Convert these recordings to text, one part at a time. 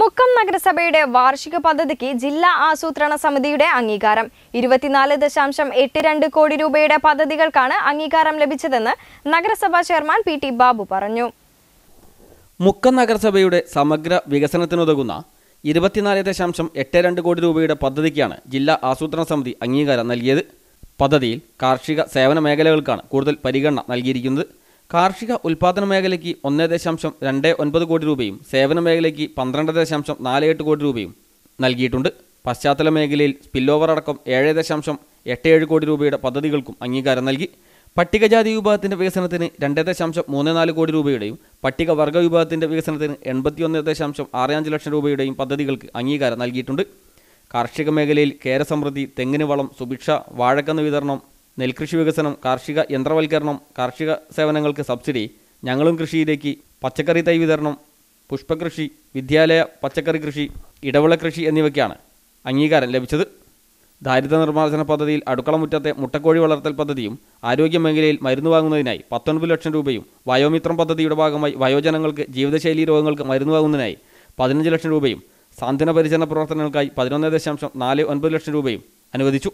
മുക്കം നഗരസഭയുടെ വാർഷിക പദ്ധതിക്ക് ജില്ലാ ആസൂത്രണ സമിതിയുടെ അംഗീകാരം ഇരുപത്തിനാല് ദശാംശം എട്ട് രണ്ട് കോടി രൂപയുടെ പദ്ധതികൾക്കാണ് അംഗീകാരം ലഭിച്ചതെന്ന് നഗരസഭാ ചെയർമാൻ പി ടി ബാബു പറഞ്ഞു മുക്കം നഗരസഭയുടെ സമഗ്ര വികസനത്തിനുതകുന്ന ഇരുപത്തിനാല് ദശാംശം എട്ട് രണ്ട് കോടി രൂപയുടെ പദ്ധതിക്കാണ് ജില്ലാ ആസൂത്രണ സമിതി അംഗീകാരം നൽകിയത് പദ്ധതിയിൽ കാർഷിക സേവന മേഖലകൾക്കാണ് കൂടുതൽ പരിഗണന നൽകിയിരിക്കുന്നത് കാർഷിക ഉൽപാദന മേഖലയ്ക്ക് ഒന്ന് ദശാംശം രണ്ട് ഒൻപത് കോടി രൂപയും സേവന മേഖലയ്ക്ക് പന്ത്രണ്ട് ദശാംശം നാല് എട്ട് കോടി രൂപയും നൽകിയിട്ടുണ്ട് പശ്ചാത്തല മേഖലയിൽ സ്പില്ലോവർ അടക്കം ഏഴ് ദശാംശം എട്ട് ഏഴ് കോടി രൂപയുടെ പദ്ധതികൾക്കും അംഗീകാരം നൽകി പട്ടികജാതി വിഭാഗത്തിൻ്റെ വികസനത്തിന് രണ്ട് ദശാംശം മൂന്ന് നാല് കോടി രൂപയുടെയും പട്ടികവർഗ വിഭാഗത്തിൻ്റെ വികസനത്തിന് എൺപത്തിയൊന്ന് ദശാംശം ആറ് അഞ്ച് ലക്ഷം രൂപയുടെയും പദ്ധതികൾക്ക് അംഗീകാരം നൽകിയിട്ടുണ്ട് കാർഷിക മേഖലയിൽ കേരസമൃദ്ധി തെങ്ങിന് വളം സുഭിക്ഷ വാഴക്കന്ന് വിതരണം നെൽകൃഷി വികസനം കാർഷിക യന്ത്രവൽക്കരണം കാർഷിക സേവനങ്ങൾക്ക് സബ്സിഡി ഞങ്ങളും കൃഷിയിലേക്ക് പച്ചക്കറി തൈ വിതരണം പുഷ്പകൃഷി വിദ്യാലയ പച്ചക്കറി കൃഷി ഇടവിള കൃഷി എന്നിവയ്ക്കാണ് അംഗീകാരം ലഭിച്ചത് ദാരിദ്ര്യ നിർമ്മാർജ്ജന പദ്ധതിയിൽ അടുക്കളമുറ്റത്തെ മുട്ടക്കോഴി വളർത്തൽ പദ്ധതിയും ആരോഗ്യ മേഖലയിൽ മരുന്ന് വാങ്ങുന്നതിനായി പത്തൊൻപത് ലക്ഷം രൂപയും വയോമിത്രം പദ്ധതിയുടെ ഭാഗമായി വയോജനങ്ങൾക്ക് ജീവിതശൈലി രോഗങ്ങൾക്ക് മരുന്ന് വാങ്ങുന്നതിനായി പതിനഞ്ച് ലക്ഷം രൂപയും സാന്ത്വന പരിചരണ പ്രവർത്തനങ്ങൾക്കായി പതിനൊന്ന് ദശാംശം നാല് ഒൻപത് ലക്ഷം രൂപയും അനുവദിച്ചു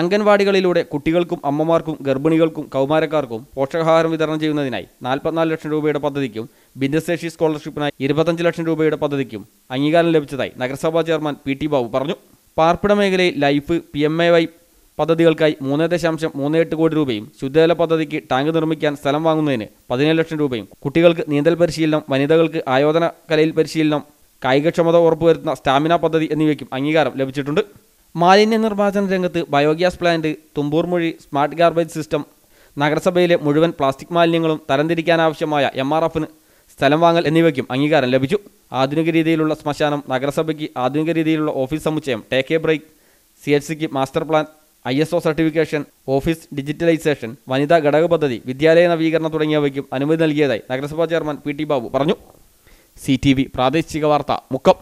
അംഗൻവാടികളിലൂടെ കുട്ടികൾക്കും അമ്മമാർക്കും ഗർഭിണികൾക്കും കൗമാരക്കാർക്കും പോഷകാഹാരം വിതരണം ചെയ്യുന്നതിനായി നാൽപ്പത്തിനാല് ലക്ഷം രൂപയുടെ പദ്ധതിക്കും ഭിന്നശേഷി സ്കോളർഷിപ്പിനായി ഇരുപത്തഞ്ച് ലക്ഷം രൂപയുടെ പദ്ധതിക്കും അംഗീകാരം ലഭിച്ചതായി നഗരസഭാ ചെയർമാൻ പി ടി ബാബു പറഞ്ഞു പാർപ്പിട മേഖലയിൽ Life P M A Y പദ്ധതികൾക്കായി മൂന്ന് ദശാംശം മൂന്ന് എട്ട് കോടി രൂപയും ശുദ്ധജല പദ്ധതിക്ക് ടാങ്ക് നിർമ്മിക്കാൻ സ്ഥലം വാങ്ങുന്നതിന് പതിനേഴ് ലക്ഷം രൂപയും കുട്ടികൾക്ക് നീന്തൽ പരിശീലനം വനിതകൾക്ക് ആയോധന കലയിൽ പരിശീലനം കായികക്ഷമത ഉറപ്പുവരുത്തുന്ന സ്റ്റാമിന പദ്ധതി എന്നിവയ്ക്കും അംഗീകാരം ലഭിച്ചിട്ടുണ്ട് മാലിന്യ നിർമ്മാർജ്ജന രംഗത്ത് biogas plant Thumboormuzhi smart garbage system നഗരസഭയിലെ മുഴുവൻ പ്ലാസ്റ്റിക് മാലിന്യങ്ങളും തരംതിരിക്കാനാവശ്യമായ എം ആർ എഫിന് സ്ഥലം വാങ്ങൽ എന്നിവയ്ക്കും അംഗീകാരം ലഭിച്ചു ആധുനിക രീതിയിലുള്ള ശ്മശാനം നഗരസഭയ്ക്ക് ആധുനിക രീതിയിലുള്ള ഓഫീസ് സമുച്ചയം take a break C H സിക്ക് master plan I S O certification office digitalisation വനിതാ ഘടക പദ്ധതി വിദ്യാലയ നവീകരണം തുടങ്ങിയവയ്ക്കും അനുമതി നൽകിയതായി നഗരസഭാ ചെയർമാൻ പി ടി ബാബു പറഞ്ഞു സി ടി വി പ്രാദേശിക വാർത്ത മുക്കം